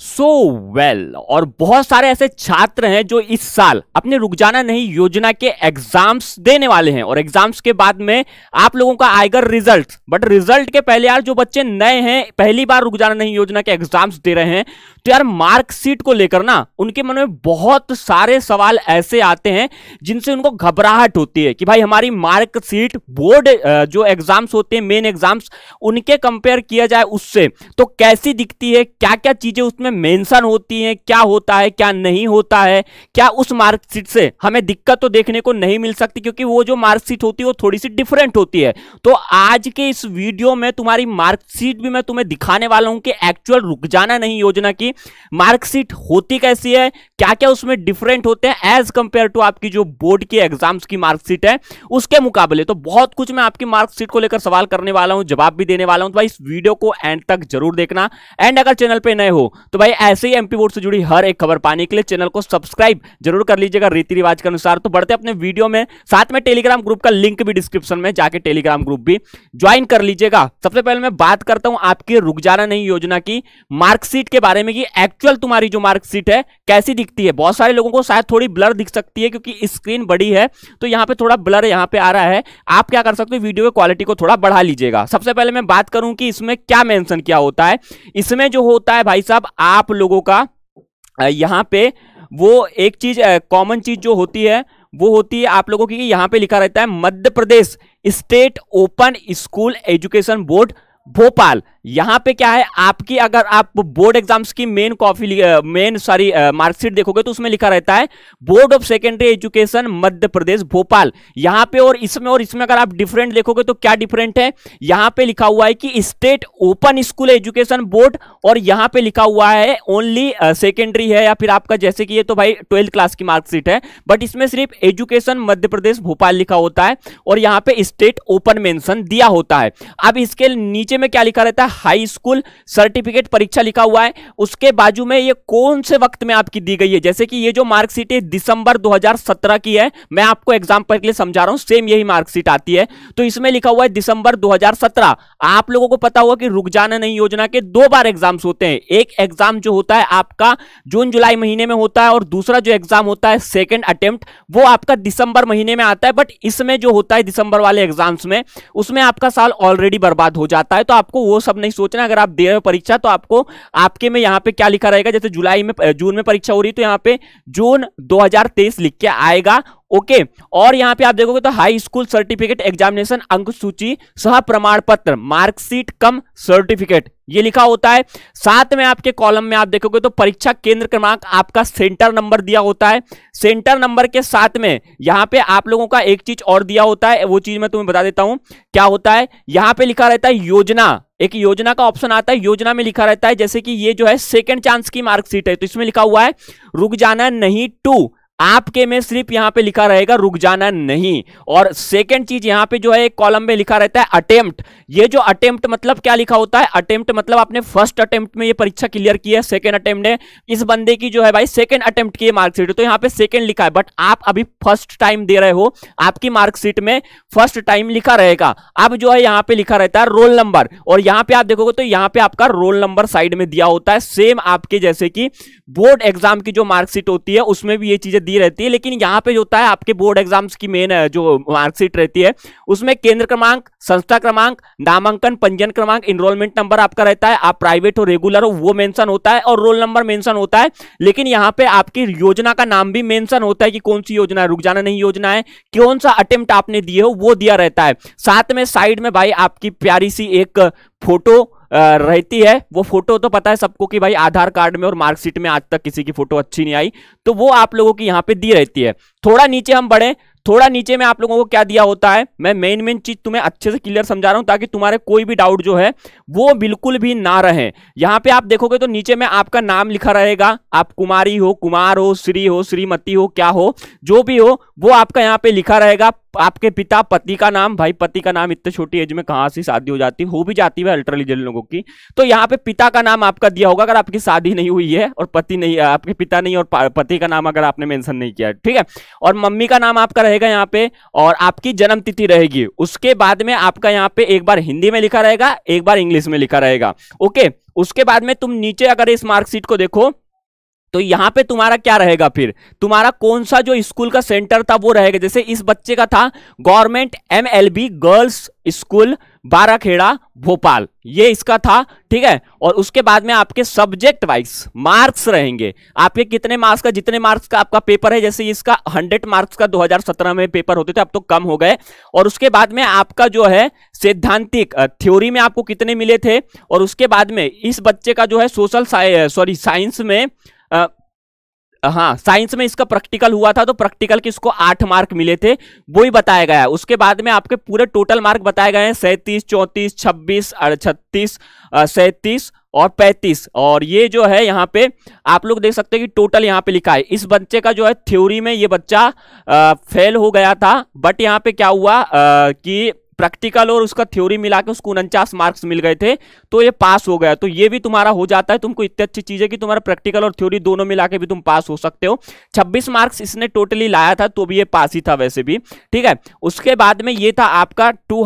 सो so well well, और बहुत सारे ऐसे छात्र हैं जो इस साल अपने रुक जाना नहीं योजना के एग्जाम्स देने वाले हैं और एग्जाम्स के बाद में आप लोगों का आएगा रिजल्ट बट रिजल्ट के पहले यार जो बच्चे नए हैं पहली बार रुक जाना नहीं योजना के एग्जाम्स दे रहे हैं तो यार मार्कशीट को लेकर ना उनके मन में बहुत सारे सवाल ऐसे आते हैं जिनसे उनको घबराहट होती है कि भाई हमारी मार्कशीट बोर्ड जो एग्जाम्स होते हैं मेन एग्जाम्स उनके कंपेयर किया जाए उससे तो कैसी दिखती है क्या क्या चीजें उसमें में मेंशन होती हैं क्या होता है क्या नहीं होता है क्या उस मार्कशीट से हमें दिक्कत तो देखने को नहीं मिल सकती क्योंकि वो जो मार्कशीट होती है वो थोड़ी सी डिफरेंट होती है तो आज के इस वीडियो में तुम्हारी मार्कशीट भी मैं तुम्हें दिखाने वाला हूं कि एक्चुअल रुक जाना नहीं योजना की मार्कशीट होती कैसी है क्या क्या उसमें डिफरेंट होते हैं एज कंपेयर टू आपकी जो बोर्ड की एग्जाम्स की मार्कशीट है उसके मुकाबले तो बहुत कुछ मैं आपकी मार्कशीट को लेकर सवाल करने वाला हूं जवाब भी देने वाला हूं तो भाई इस वीडियो को एंड तक जरूर देखना एंड अगर चैनल पे नए हो तो भाई ऐसे ही एमपी बोर्ड से जुड़ी हर एक खबर पाने के लिए चैनल को सब्सक्राइब जरूर कर लीजिएगा रीति रिवाज के अनुसार तो बढ़ते अपने वीडियो में साथ में टेलीग्राम ग्रुप का लिंक भी डिस्क्रिप्शन में जाके टेलीग्राम ग्रुप भी ज्वाइन कर लीजिएगा सबसे पहले मैं बात करता हूं आपकी रुक जाना नहीं योजना की मार्कशीट के बारे में कि एक्चुअल तुम्हारी जो मार्कशीट है कैसी दिखती है बहुत सारे लोगों को शायद थोड़ी ब्लर दिख सकती है क्योंकि स्क्रीन बड़ी है तो यहाँ पे थोड़ा ब्लर यहाँ पे आ रहा है आप क्या कर सकते हो वीडियो की क्वालिटी को थोड़ा बढ़ा लीजिएगा सबसे पहले मैं बात करूं कि इसमें क्या मेंशन किया होता है इसमें जो होता है भाई साहब आप लोगों का यहाँ पे वो एक चीज कॉमन चीज जो होती है वो होती है आप लोगों की यहाँ पे लिखा रहता है Madhya Pradesh state open school education board Bhopal यहाँ पे क्या है आपकी अगर आप बोर्ड एग्जाम्स की main copy main sorry marksheet देखोगे तो उसमें लिखा रहता है board of secondary education Madhya Pradesh Bhopal यहाँ पे और इसमें और इसमें अगर आप डिफरेंट देखोगे तो क्या डिफरेंट है यहाँ पे लिखा हुआ है कि state open school education board और यहाँ पे लिखा हुआ है ओनली सेकेंडरी है या फिर आपका जैसे कि ये तो भाई ट्वेल्थ क्लास की मार्कशीट है बट इसमें सिर्फ एजुकेशन मध्य प्रदेश भोपाल लिखा होता है और यहाँ पे स्टेट ओपन मेंशन दिया होता है अब इसके नीचे नीचे में क्या लिखा रहता है हाई स्कूल सर्टिफिकेट परीक्षा लिखा हुआ है उसके बाजू में ये कौन से वक्त में आपकी दी गई है जैसे कि ये जो मार्कशीट है दिसंबर 2017 की है मैं आपको एग्जाम्पल के लिए समझा रहा हूँ सेम यही मार्कशीट आती है तो इसमें लिखा हुआ है दिसंबर 2017 आप लोगों को पता हुआ कि रुक जाना नहीं योजना के दो बार एग्जाम्स होते हैं एक एग्जाम जो होता है आपका जून जुलाई महीने में होता है और दूसरा जो एग्जाम होता है सेकेंड अटेम्प्ट वो आपका दिसंबर महीने में आता है बट इसमें जो होता है दिसंबर वाले एग्जाम्स में उसमें आपका साल ऑलरेडी बर्बाद हो जाता है तो आपको वो सब नहीं सोचना अगर आप दे रहे हो परीक्षा तो आपको आपके में यहाँ पे क्या लिखा रहेगा जैसे जुलाई में जून में परीक्षा हो रही तो यहाँ पे जून 2023 लिख के आएगा ओके और यहाँ पे आप देखोगे तो हाई स्कूल सर्टिफिकेट एग्जामिनेशन अंक सूची सह प्रमाण पत्र मार्कशीट कम सर्टिफिकेट ये लिखा होता है साथ में आपके कॉलम में आप देखोगे तो परीक्षा केंद्र क्रमांक आपका सेंटर नंबर दिया होता है सेंटर नंबर के साथ में यहाँ पे आप लोगों का एक चीज और दिया होता है वो चीज मैं तुम्हें बता देता हूँ क्या होता है यहाँ पे लिखा रहता है योजना एक योजना का ऑप्शन आता है योजना में लिखा रहता है जैसे कि ये जो है सेकंड चांस की मार्कशीट है तो इसमें लिखा हुआ है रुक जाना नहीं टू आपके में सिर्फ यहां पे लिखा रहेगा रुक जाना नहीं और सेकंड चीज यहां पे जो है एक कॉलम में लिखा रहता है अटेम्प्ट ये जो अटेम्प्ट मतलब क्या लिखा होता है अटेम्प्ट मतलब आपने फर्स्ट अटेम्प्ट में ये परीक्षा क्लियर की है सेकंड अटेम्प्ट है इस बंदे की जो है भाई सेकंड अटेम्प्ट की मार्कशीट तो यहां पर सेकेंड लिखा है बट आप अभी फर्स्ट टाइम दे रहे हो आपकी मार्कशीट में फर्स्ट टाइम लिखा रहेगा अब जो है यहां पर लिखा रहता है रोल नंबर और यहां पर आप देखोगे तो यहां पर आपका रोल नंबर साइड में दिया होता है सेम आपके जैसे कि बोर्ड एग्जाम की जो मार्कशीट होती है उसमें भी ये चीजें दी रहती है लेकिन यहाँ पे जो होता है आपके बोर्ड एग्जाम्स की मेन जो मार्कशीट रहती है उसमें केंद्र क्रमांक संस्था क्रमांक नामांकन पंजीयन क्रमांक इनरोलमेंट नंबर आपका रहता है आप प्राइवेट हो रेगुलर हो वो मेंशन होता है और रोल नंबर मेंशन होता है लेकिन यहाँ पे आपकी योजना का नाम भी मेंशन होता है कि कौन सी योजना है रुक जाना नहीं योजना है कौन सा अटेम्प्ट आपने दिए हो वो दिया रहता है साथ में साइड में भाई आपकी प्यारी सी एक फोटो रहती है वो फोटो तो पता है सबको कि भाई आधार कार्ड में और मार्कशीट में आज तक किसी की फोटो अच्छी नहीं आई तो वो आप लोगों की यहाँ पे दी रहती है थोड़ा नीचे हम बढ़े थोड़ा नीचे में आप लोगों को क्या दिया होता है मैं मेन मेन चीज तुम्हें अच्छे से क्लियर समझा रहा हूं ताकि तुम्हारे कोई भी डाउट जो है वो बिल्कुल भी ना रहे यहाँ पे आप देखोगे तो नीचे में आपका नाम लिखा रहेगा आप कुमारी हो कुमार हो श्री हो श्रीमती हो क्या हो जो भी हो वो आपका यहाँ पे लिखा रहेगा आपके पिता पति का नाम भाई पति का नाम इतने छोटी एज में कहाँ से शादी हो जाती हो भी जाती है अल्ट्रली लोगों की तो यहाँ पे पिता का नाम आपका दिया होगा अगर आपकी शादी नहीं हुई है और पति नहीं आपके पिता नहीं और पति का नाम अगर आपने मेंशन नहीं किया ठीक है और मम्मी का नाम आपका रहेगा रहेगा यहाँ पे और आपकी जन्म तिथि रहेगी उसके बाद में आपका यहाँ पे एक बार हिंदी में लिखा रहेगा एक बार इंग्लिश में लिखा रहेगा ओके उसके बाद में तुम नीचे अगर इस मार्कशीट को देखो तो यहां पे तुम्हारा क्या रहेगा फिर तुम्हारा कौन सा जो स्कूल का सेंटर था वो रहेगा जैसे इस बच्चे का था government MLB girls school Barakheda Bhopal ये इसका था ठीक है और उसके बाद में आपके सब्जेक्ट वाइज मार्क्स रहेंगे आपके कितने मार्क्स का जितने मार्क्स का आपका पेपर है जैसे इसका 100 मार्क्स का 2017 में पेपर होते थे अब तो कम हो गए और उसके बाद में आपका जो है सैद्धांतिक थ्योरी में आपको कितने मिले थे और उसके बाद में इस बच्चे का जो है सोशल सॉरी साइंस में हाँ साइंस में इसका प्रैक्टिकल हुआ था तो प्रैक्टिकल के इसको आठ मार्क मिले थे वो ही बताया गया है उसके बाद में आपके पूरे टोटल मार्क बताए गए हैं सैंतीस चौंतीस छब्बीस छत्तीस सैंतीस और 35 और ये जो है यहाँ पे आप लोग देख सकते हैं कि टोटल यहाँ पे लिखा है इस बच्चे का जो है थ्योरी में ये बच्चा आ, फेल हो गया था बट यहाँ पे क्या हुआ आ, कि प्रैक्टिकल और उसका थ्योरी मिला के उसको उनचास मार्क्स मिल गए थे तो ये पास हो गया तो ये भी तुम्हारा हो जाता है तुमको इतनी अच्छी चीज़ है कि तुम्हारा प्रैक्टिकल और थ्योरी दोनों मिला के भी तुम पास हो सकते हो 26 मार्क्स इसने टोटली लाया था तो भी ये पास ही था वैसे भी ठीक है उसके बाद में ये था आपका टू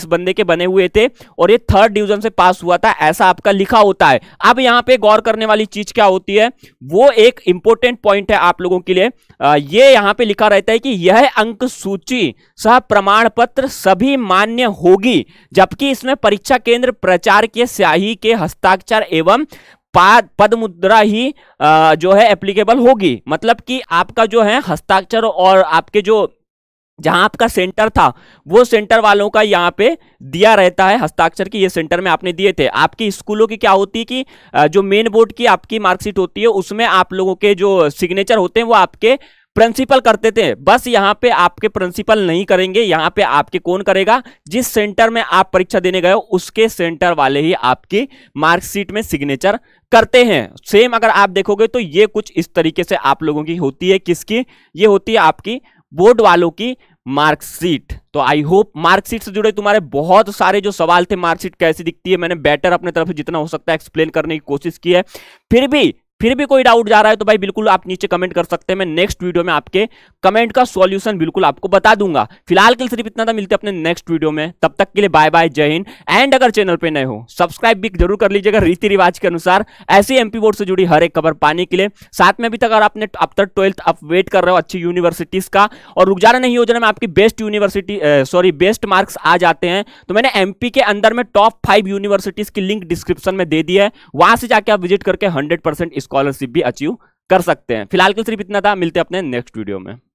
इस बंदे के बने हुए थे और ये थर्ड डिविजन से पास हुआ था ऐसा आपका लिखा होता है अब यहाँ पे गौर करने वाली चीज क्या होती है वो एक इंपॉर्टेंट पॉइंट है आप लोगों के लिए ये यहाँ पे लिखा रहता है कि यह अंक सूची सह प्रमाण पत्र सभी मान्य होगी जबकि इसमें परीक्षा केंद्र प्रचार के स्याही के हस्ताक्षर एवं पद मुद्रा ही आ, जो है एप्लीकेबल होगी मतलब कि आपका जो है हस्ताक्षर और आपके जो जहां आपका सेंटर था वो सेंटर वालों का यहाँ पे दिया रहता है हस्ताक्षर की ये सेंटर में आपने दिए थे आपकी स्कूलों की क्या होती है कि जो मेन बोर्ड की आपकी मार्कशीट होती है उसमें आप लोगों के जो सिग्नेचर होते हैं वो आपके प्रिंसिपल करते थे बस यहाँ पे आपके प्रिंसिपल नहीं करेंगे यहाँ पे आपके कौन करेगा जिस सेंटर में आप परीक्षा देने गए हो उसके सेंटर वाले ही आपकी मार्कशीट में सिग्नेचर करते हैं सेम अगर आप देखोगे तो ये कुछ इस तरीके से आप लोगों की होती है किसकी ये होती है आपकी बोर्ड वालों की मार्कशीट तो आई होप मार्कशीट से जुड़े तुम्हारे बहुत सारे जो सवाल थे मार्कशीट कैसी दिखती है मैंने बेटर अपने तरफ से जितना हो सकता है एक्सप्लेन करने की कोशिश की है फिर भी फिर भी कोई डाउट जा रहा है तो भाई बिल्कुल आप नीचे कमेंट कर सकते हैं मैं नेक्स्ट वीडियो में आपके कमेंट का सॉल्यूशन बिल्कुल आपको बता दूंगा फिलहाल के लिए सिर्फ इतना था मिलते अपने नेक्स्ट वीडियो में तब तक के लिए बाय बाय जय हिंद एंड अगर चैनल पर नए हो सब्सक्राइब भी जरूर कर लीजिएगा रीति रिवाज के अनुसार ऐसे एमपी बोर्ड से जुड़ी हर एक खबर पाने के लिए साथ में अभी तक अगर आपने अब तक ट्वेल्थ आप वेट कर रहे हो अच्छी यूनिवर्सिटीज का और रुकजारा नहीं योजना में आपकी best university sorry best marks आ जाते हैं तो मैंने एमपी के अंदर में टॉप फाइव यूनिवर्सिटीज की लिंक डिस्क्रिप्शन में दे दी है वहां से जाके आप विजिट करके हंड्रेड परसेंट इसको स्कॉलरशिप भी अचीव कर सकते हैं फिलहाल के सिर्फ इतना था मिलते अपने नेक्स्ट वीडियो में